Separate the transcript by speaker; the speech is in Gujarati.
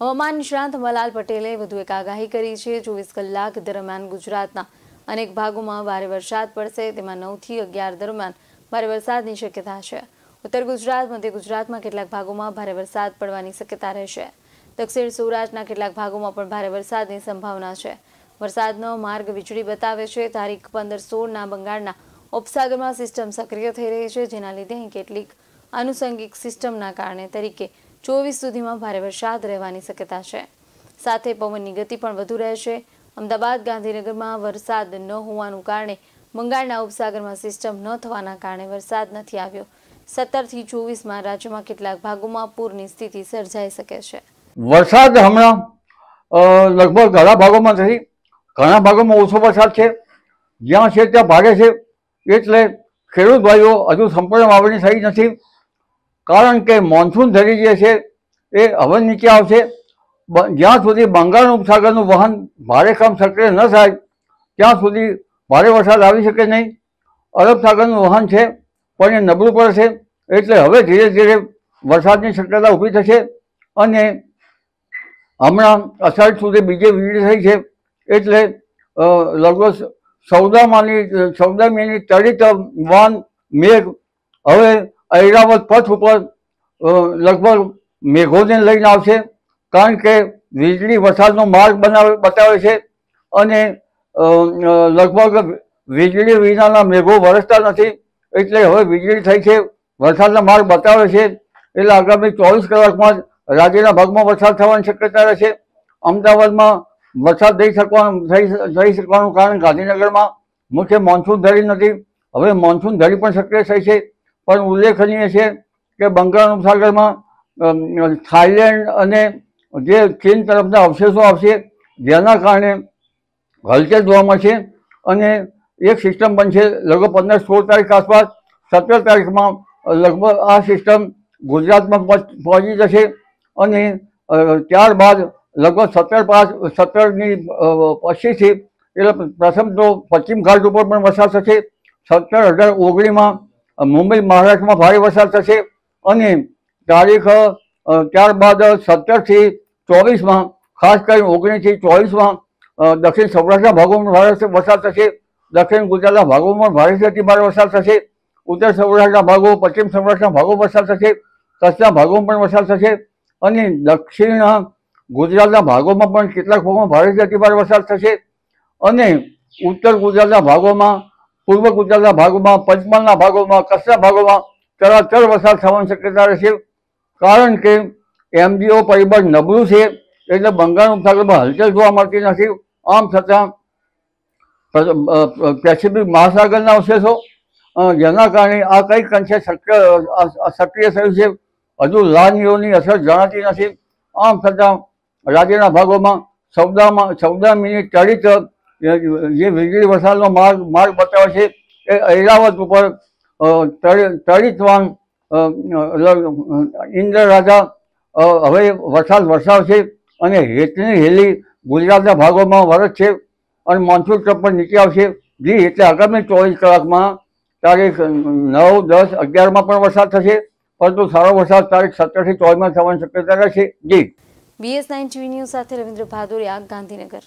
Speaker 1: હવામાન નિષ્ણાંત મલાલ પટેલે વધુ એક આગાહી કરી છે ચોવીસ કલાક દરમિયાન ગુજરાતના અનેક ભાગોમાં ભારે વરસાદ પડશે તેમાં નવથી અગિયાર દરમિયાન ભારે વરસાદની શક્યતા છે ઉત્તર ગુજરાત મધ્ય ગુજરાતમાં કેટલાક ભાગોમાં ભારે વરસાદ પડવાની શક્યતા રહેશે દક્ષિણ સૌરાષ્ટ્રના કેટલાક ભાગોમાં પણ ભારે વરસાદની સંભાવના છે વરસાદનો માર્ગ વીજળી બતાવે છે તારીખ પંદર સોળના બંગાળના ઉપસાગરમાં સિસ્ટમ સક્રિય થઈ રહી છે જેના લીધે અહીં કેટલીક આનુષંગિક સિસ્ટમના કારણે તરીકે ચોવીસ સુધીમાં ભારે વરસાદ રહેવાની શક્યતા છે સાથે પવનની ગતિ પણ વધુ રહેશે અમદાવાદ ગાંધીનગરમાં વરસાદ ન હોવાનું કારણે બંગાળના ઉપસાગરમાં સિસ્ટમ ન થવાના કારણે વરસાદ નથી આવ્યો સત્તરથી ચોવીસમાં રાજ્યમાં કેટલાક ભાગોમાં પૂરની સ્થિતિ સર્જાઈ શકે છે
Speaker 2: વરસાદ હમણાં લગભગ ઘણા ભાગોમાં નથી ઘણા ભાગોમાં ઓછો વરસાદ છે જ્યાં છે ત્યાં ભાગે છે એટલે ખેડૂત ભાઈઓ હજુ સંપૂર્ણ વાવણી થઈ નથી કારણ કે મોન્સૂન ધરી જે છે એ હવે નીચે આવશે જ્યાં સુધી બંગાળ ઉપસાગરનું વહન ભારે કામ સક્રિય ન થાય ત્યાં સુધી ભારે વરસાદ આવી શકે નહીં અરબ સાગરનું વહન છે પણ એ નબળું પડશે એટલે હવે ધીરે ધીરે વરસાદની શક્યતા ઊભી થશે અને હમણાં અષાઢ સુધી બીજે વીજળી થઈ છે એટલે લગભગ સૌદામાની સૌદામીની તળિત વાન મેઘ હવે ઐરાવત પથ ઉપર લગભગ મેઘોને લઈને આવશે કારણ કે વીજળી વરસાદનો માર્ગ બનાવે બતાવે છે અને લગભગ વીજળી વિનાના મેઘો વરસતા નથી એટલે હવે વીજળી થઈ છે વરસાદના માર્ગ બતાવે છે એટલે આગામી ચોવીસ કલાકમાં જ રાજ્યના ભાગમાં વરસાદ થવાની શક્યતા રહેશે અમદાવાદમાં વરસાદ થઈ શકવાનું થઈ શકવાનું કારણ ગાંધીનગરમાં મુખ્ય મોન્સૂન ધરી નથી હવે મોન્સૂન ધરી પણ શક્ય થઈ છે પણ ઉલ્લેખનીય છે કે બંગાળ ઉપસાગરમાં થાઈલેન્ડ અને જે ચીન તરફના અવશેષો આવશે જેના કારણે હલચલ જોવામાં છે અને એક સિસ્ટમ બનશે લગભગ પંદર સોળ તારીખ આસપાસ સત્તર તારીખમાં લગભગ આ સિસ્ટમ ગુજરાતમાં પહોંચી જશે અને ત્યારબાદ લગભગ સત્તર પાંચ સત્તરની પછીથી એટલે પ્રથમ તો પશ્ચિમ ઘાટ ઉપર પણ વરસાદ થશે સત્તર હજાર ઓગણીમાં મુંબઈ મહારાષ્ટ્રમાં ભારે વરસાદ થશે અને તારીખ ત્યારબાદ સત્તરથી ચોવીસમાં ખાસ કરીને ઓગણીસથી ચોવીસમાં દક્ષિણ સૌરાષ્ટ્રના ભાગોમાં ભારે વરસાદ થશે દક્ષિણ ગુજરાતના ભાગોમાં ભારે અતિભારે વરસાદ થશે ઉત્તર સૌરાષ્ટ્રના ભાગો પશ્ચિમ સૌરાષ્ટ્રના ભાગો વરસાદ થશે કચ્છના ભાગોમાં પણ વરસાદ થશે અને દક્ષિણ ગુજરાતના ભાગોમાં પણ કેટલાક ભાગોમાં ભારે અતિભારે વરસાદ થશે અને ઉત્તર ગુજરાતના ભાગોમાં પૂર્વ ગુજરાતના ભાગોમાં પંચમહાલના ભાગોમાં કચ્છના ભાગોમાં ચરાચર વરસાદ થવાની શક્યતા રહેશે કારણ કે એમડીઓ પરિબળ નબળું છે એટલે બંગાળ ઉપસાગરમાં હલચલ જોવા મળતી નથી આમ છતાં પેસિફિક મહાસાગરના અવશેષો જેના કારણે આ કંઈક અંશે સક્રિય સક્રિય થયું છે હજુ લાનીઓની અસર જણાતી નથી આમ છતાં રાજ્યના ભાગોમાં ચૌદામાં ચૌદા મિનિટ ચડિત જે વીજળી વસાલનો માર્ગ માર્ગ બતાવે છે એ ઐરાવત ઉપર તળીતવાન ઇન્દ્ર રાજા હવે વરસાદ વરસાવશે અને હેઠની હેલી ગુજરાતના ભાગોમાં વરસ છે અને મોન્સૂન ટ્રપ પણ નીચે આવશે જે એટલે આગામી ચોવીસ કલાકમાં તારીખ નવ દસ અગિયારમાં પણ વરસાદ થશે પરંતુ સારો વરસાદ તારીખ સત્તરથી ચોવીસમાં થવાની શક્યતા રહેશે G
Speaker 1: BS nine TV news સાથે રવિન્દ્ર ભાદુરી આગ ગાંધીનગર